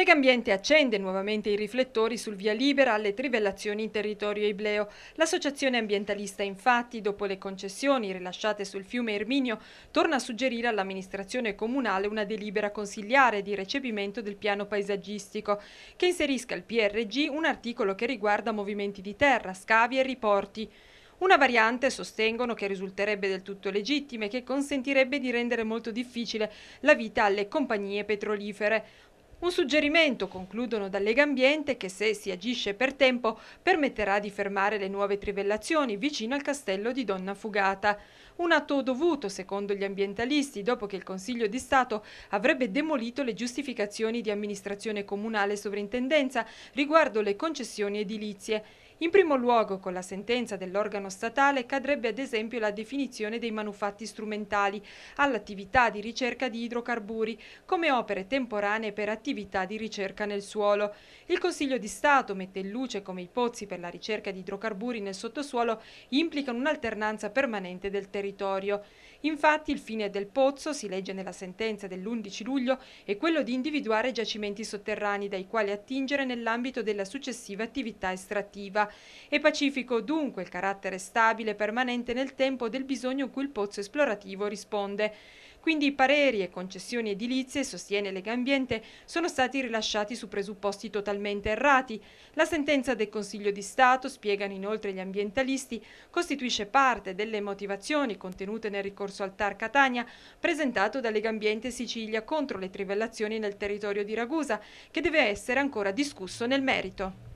Legambiente accende nuovamente i riflettori sul via libera alle trivellazioni in territorio ibleo. L'associazione ambientalista infatti, dopo le concessioni rilasciate sul fiume Erminio, torna a suggerire all'amministrazione comunale una delibera consigliare di recepimento del piano paesaggistico, che inserisca al PRG un articolo che riguarda movimenti di terra, scavi e riporti. Una variante sostengono che risulterebbe del tutto legittima e che consentirebbe di rendere molto difficile la vita alle compagnie petrolifere. Un suggerimento, concludono da Lega Ambiente, che se si agisce per tempo permetterà di fermare le nuove trivellazioni vicino al castello di Donna Fugata. Un atto dovuto, secondo gli ambientalisti, dopo che il Consiglio di Stato avrebbe demolito le giustificazioni di amministrazione comunale sovrintendenza riguardo le concessioni edilizie. In primo luogo, con la sentenza dell'organo statale cadrebbe ad esempio la definizione dei manufatti strumentali all'attività di ricerca di idrocarburi come opere temporanee per attività di ricerca nel suolo. Il Consiglio di Stato mette in luce come i pozzi per la ricerca di idrocarburi nel sottosuolo implicano un'alternanza permanente del territorio. Infatti il fine del pozzo, si legge nella sentenza dell'11 luglio, è quello di individuare giacimenti sotterranei dai quali attingere nell'ambito della successiva attività estrattiva è pacifico dunque il carattere stabile e permanente nel tempo del bisogno in cui il pozzo esplorativo risponde. Quindi i pareri e concessioni edilizie, sostiene Legambiente, sono stati rilasciati su presupposti totalmente errati. La sentenza del Consiglio di Stato, spiegano inoltre gli ambientalisti, costituisce parte delle motivazioni contenute nel ricorso al TAR Catania presentato da Legambiente Sicilia contro le trivellazioni nel territorio di Ragusa, che deve essere ancora discusso nel merito.